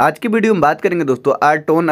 आज की वीडियो में बात करेंगे दोस्तों आर टोन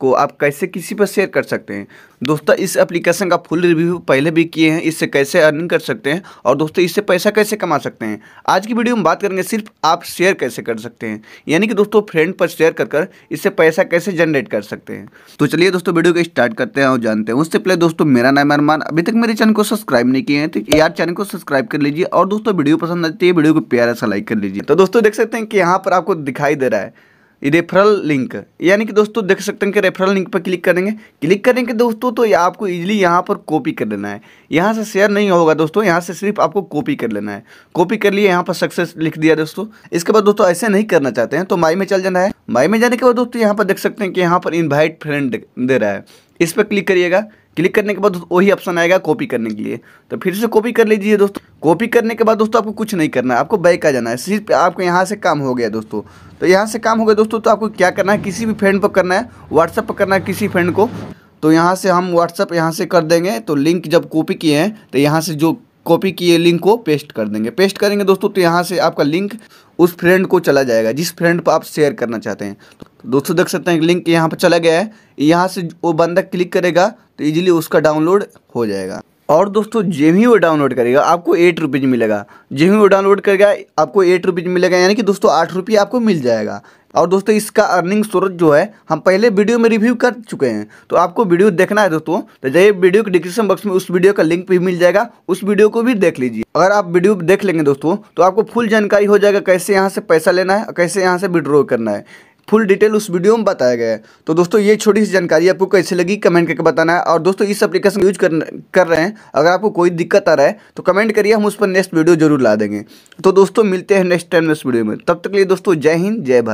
को आप कैसे किसी पर शेयर कर सकते हैं दोस्तों इस एप्लीकेशन का फुल रिव्यू पहले भी किए हैं इससे कैसे अर्निंग कर सकते हैं और दोस्तों इससे पैसा कैसे कमा सकते हैं आज की वीडियो में बात करेंगे सिर्फ आप शेयर कैसे कर सकते हैं यानी कि दोस्तों फ्रेंड पर शेयर कर कर इससे पैसा कैसे जनरेट कर सकते हैं तो चलिए दोस्तों वीडियो को स्टार्ट करते हैं और जानते हैं उससे पहले दोस्तों मेरा नाम अरमान अभी तक मेरे चैनल को सब्सक्राइब नहीं किए हैं तो यार चैनल को सब्सक्राइब कर लीजिए और दोस्तों वीडियो पसंद आती है वीडियो को प्यारा सा लाइक कर लीजिए तो दोस्तों देख सकते हैं कि यहाँ पर आपको दिखाई दे रहा है रेफरल लिंक यानी कि दोस्तों देख सकते हैं कि रेफरल लिंक पर क्लिक करेंगे क्लिक करेंगे दोस्तों तो आपको इजीली यहाँ पर कॉपी कर लेना है यहाँ से शेयर नहीं होगा दोस्तों यहाँ से सिर्फ आपको कॉपी कर लेना है कॉपी कर लिए यहाँ पर सक्सेस लिख दिया दोस्तों इसके बाद दोस्तों ऐसे नहीं करना चाहते हैं तो माई में चल जाना है माई में जाने के बाद दोस्तों यहाँ पर देख सकते हैं कि यहाँ पर इन्वाइट फ्रेंड दे रहा है इस पर क्लिक करिएगा क्लिक करने के बाद वही ऑप्शन आएगा कॉपी करने के लिए तो फिर से कॉपी कर लीजिए दोस्तों कॉपी करने के बाद दोस्तों आपको कुछ नहीं करना है आपको बैक आ जाना है सिर्फ आपको यहाँ से काम हो गया दोस्तों तो यहाँ से काम हो गया दोस्तों तो आपको क्या करना है किसी भी फ्रेंड पर करना है व्हाट्सअप पर करना है किसी फ्रेंड को तो यहाँ से हम व्हाट्सअप यहाँ से कर देंगे तो लिंक जब कॉपी किए हैं तो यहाँ से जो कॉपी किए लिंक को पेस्ट कर देंगे पेस्ट करेंगे दोस्तों तो यहाँ से आपका लिंक उस फ्रेंड को चला जाएगा जिस फ्रेंड पर आप शेयर करना चाहते हैं तो दोस्तों देख सकते हैं लिंक यहाँ पर चला गया है यहाँ से वो बंदा क्लिक करेगा तो ईजिली उसका डाउनलोड हो जाएगा और दोस्तों जेम ही वो डाउनलोड करेगा आपको एट रुपीज़ मिलेगा जेम ही वो डाउनलोड करेगा आपको एट रुपीज़ मिलेगा यानी कि दोस्तों आठ रुपये आपको मिल जाएगा और दोस्तों इसका अर्निंग सोर्स जो है हम पहले वीडियो में रिव्यू कर चुके हैं तो आपको वीडियो देखना है दोस्तों तो जाइए वीडियो के डिस्क्रिप्शन बॉक्स में उस वीडियो का लिंक भी मिल जाएगा उस वीडियो को भी देख लीजिए अगर आप वीडियो देख लेंगे दोस्तों तो आपको फुल जानकारी हो जाएगा कैसे यहाँ से पैसा लेना है और कैसे यहाँ से विड्रॉ करना है फुल डिटेल उस वीडियो में बताया गया है तो दोस्तों ये छोटी सी जानकारी आपको कैसे लगी कमेंट करके बताना है और दोस्तों इस एप्लीकेशन यूज कर कर रहे हैं अगर आपको कोई दिक्कत आ रहा है तो कमेंट करिए हम उस पर नेक्स्ट वीडियो जरूर ला देंगे तो दोस्तों मिलते हैं नेक्स्ट टाइम नेक्स्ट वीडियो में तब तक लिए दोस्तों जय हिंद जय भारत